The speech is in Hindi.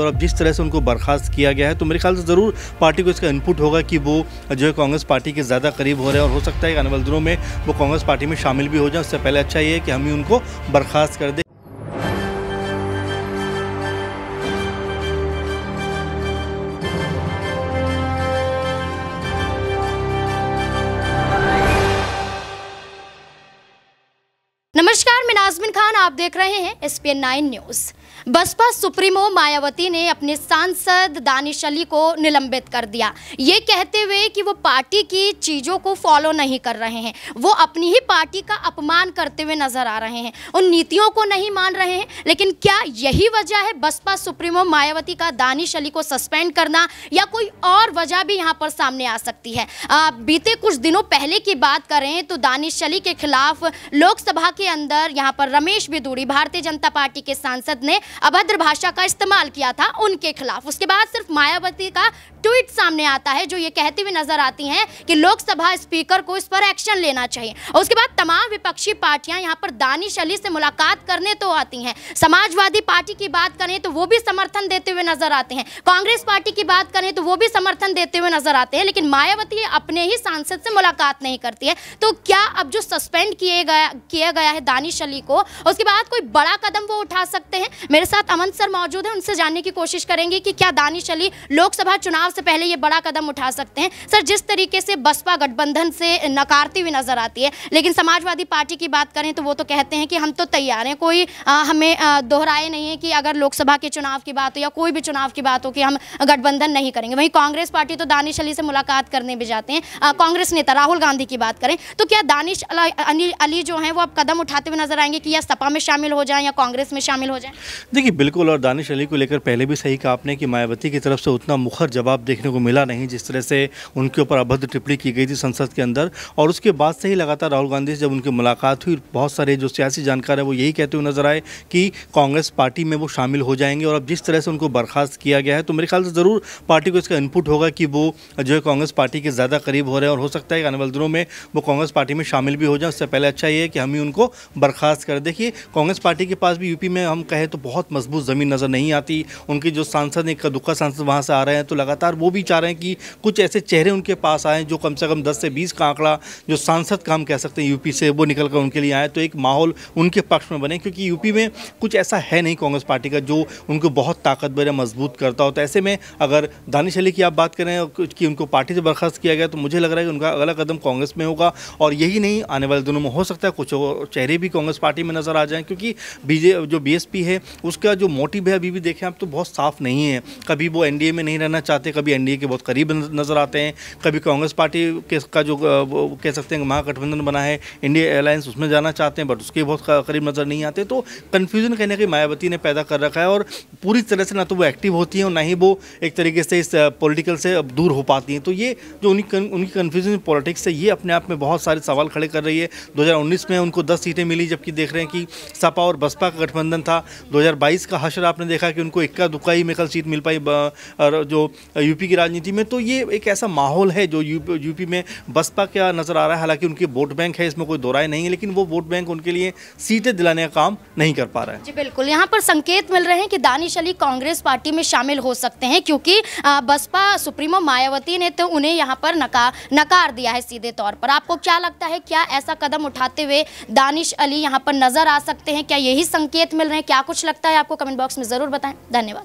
और अब जिस तरह से उनको बर्खास्त किया गया है तो मेरे ख्याल से ज़रूर पार्टी को इसका इनपुट होगा कि वो जो है कांग्रेस पार्टी के ज़्यादा करीब हो रहे हैं और हो सकता है कि आने वाले दिनों में वो कांग्रेस पार्टी में शामिल भी हो जाए उससे पहले अच्छा ये है कि हम ही उनको बर्खास्त कर दें आप देख रहे हैं S P nine news BSP supremo Mayawati ने अपने सांसद दानिश अली को निलंबित कर दिया ये कहते हुए कि वो पार्टी की चीज़ों को फॉलो नहीं कर रहे हैं वो अपनी ही पार्टी का अपमान करते हुए नजर आ रहे हैं उन नीतियों को नहीं मान रहे हैं लेकिन क्या यही वजह है बसपा सुप्रीमो मायावती का दानिश अली को सस्पेंड करना या कोई और वजह भी यहाँ पर सामने आ सकती है आ, बीते कुछ दिनों पहले की बात करें तो दानिश अली के खिलाफ लोकसभा के अंदर यहाँ पर रमेश भी दूरी भारतीय जनता पार्टी के सांसद ने अभद्र भाषा का इस्तेमाल किया था उनके खिलाफ उसके बाद सिर्फ मायावती का ट्वीट सामने आता है जो ये कहती हुई नजर आती हैं कि लोकसभा स्पीकर को इस पर एक्शन लेना चाहिए उसके बाद तमाम विपक्षी पार्टियां यहाँ पर दानिश अली से मुलाकात करने तो आती हैं समाजवादी पार्टी की बात करें तो वो भी समर्थन देते हुए नजर आते हैं कांग्रेस पार्टी की बात करें तो वो भी समर्थन देते हुए नजर आते हैं लेकिन मायावती अपने ही सांसद से मुलाकात नहीं करती है तो क्या अब जो सस्पेंड किए गया किया गया है दानिश अली को उसके इसके बाद कोई बड़ा कदम वो उठा सकते हैं मेरे साथ अमन सर मौजूद है उनसे जानने की कोशिश करेंगे कि क्या दानिश अली लोकसभा चुनाव से पहले ये बड़ा कदम उठा सकते हैं सर जिस तरीके से बसपा गठबंधन से नकारती हुई नजर आती है लेकिन समाजवादी पार्टी की बात करें तो वो तो कहते हैं कि हम तो तैयार हैं कोई आ, हमें दोहराए नहीं है कि अगर लोकसभा के चुनाव की बात हो या कोई भी चुनाव की बात हो कि हम गठबंधन नहीं करेंगे वहीं कांग्रेस पार्टी तो दानिश अली से मुलाकात करने भी जाते हैं कांग्रेस नेता राहुल गांधी की बात करें तो क्या दानिश अली जो है वो अब कदम उठाते हुए नजर आएंगे कि यह सपा में शामिल हो जाएं या कांग्रेस में शामिल हो जाएं देखिए बिल्कुल और दानिश अली को लेकर पहले भी सही कहा आपने कि मायावती की तरफ से उतना मुखर जवाब देखने को मिला नहीं जिस तरह से उनके ऊपर अभद्र टिप्पणी की गई थी संसद के अंदर और उसके बाद से ही लगातार राहुल गांधी से जब उनकी मुलाकात हुई बहुत सारे जो सियासी जानकार हैं वो यही कहते हुए नजर आए कि कांग्रेस पार्टी में वो शामिल हो जाएंगे और अब जिस तरह से उनको बर्खास्त किया गया है तो मेरे ख्याल से ज़रूर पार्टी को इसका इनपुट होगा कि वो जो है कांग्रेस पार्टी के ज़्यादा करीब हो रहे हैं और हो सकता है कि आने वाले दिनों में वो कांग्रेस पार्टी में शामिल भी हो जाए उससे पहले अच्छा ये है कि हम ही उनको बर्खास्त कर देखिए कांग्रेस पार्टी के पास भी यूपी में हम कहें तो बहुत मजबूत ज़मीन नज़र नहीं आती उनके जो सांसद एक दुखा सांसद वहाँ से आ रहे हैं तो लगातार वो भी चाह रहे हैं कि कुछ ऐसे चेहरे उनके पास आएँ जो कम से कम दस से बीस का आंकड़ा जो सांसद का हम कह सकते हैं यूपी से वो निकल कर उनके लिए आए तो एक माहौल उनके पक्ष में बने क्योंकि यूपी में कुछ ऐसा है नहीं कांग्रेस पार्टी का जो उनको बहुत ताकतवर या मजबूत करता हो तो ऐसे में अगर दानिश अली की आप बात करें कि उनको पार्टी से बर्खास्त किया गया तो मुझे लग रहा है कि उनका अगला कदम कांग्रेस में होगा और यही नहीं आने वाले दिनों में हो सकता है कुछ चेहरे भी कांग्रेस पार्टी में नजर आ जाए जाएं क्योंकि बीजे जो बीएसपी है उसका जो मोटिव है अभी भी देखें आप तो बहुत साफ नहीं है कभी वो एनडीए में नहीं रहना चाहते कभी एनडीए के बहुत करीब नज़र आते हैं कभी कांग्रेस पार्टी के का जो कह सकते हैं महागठबंधन बना है इंडिया एयरलाइंस उसमें जाना चाहते हैं बट उसके बहुत करीब नज़र नहीं आते तो कन्फ्यूज़न कहने की मायावती ने पैदा कर रखा है और पूरी तरह से ना तो वो एक्टिव होती हैं और ना ही वो एक तरीके से इस पॉलिटिकल से अब दूर हो पाती हैं तो ये जो उनकी उनकी कन्फ्यूजन पॉलिटिक्स से ये अपने आप में बहुत सारे सवाल खड़े कर रही है 2019 में उनको 10 सीटें मिली जबकि देख रहे हैं कि सपा और बसपा का गठबंधन था 2022 का हशर आपने देखा कि उनको इक्का दुक्का ही में कल सीट मिल पाई और जो यूपी की राजनीति में तो ये एक ऐसा माहौल है जो यूपी में बसपा क्या नज़र आ रहा है हालांकि उनकी वोट बैंक है इसमें कोई दोराए नहीं है लेकिन वो वोट बैंक उनके लिए सीटें दिलाने का काम नहीं कर पा रहा है जी बिल्कुल यहाँ पर संकेत मिल रहे हैं कि दानिश अली कांग्रेस पार्टी में शामिल हो सकते हैं क्योंकि बसपा सुप्रीमो मायावती ने तो उन्हें यहाँ पर नकार नकार दिया है सीधे तौर पर आपको क्या लगता है क्या ऐसा कदम उठाते हुए दानिश अली यहाँ पर नजर आ सकते हैं क्या यही संकेत मिल रहे हैं क्या कुछ लगता है आपको कमेंट बॉक्स में ज़रूर बताएं धन्यवाद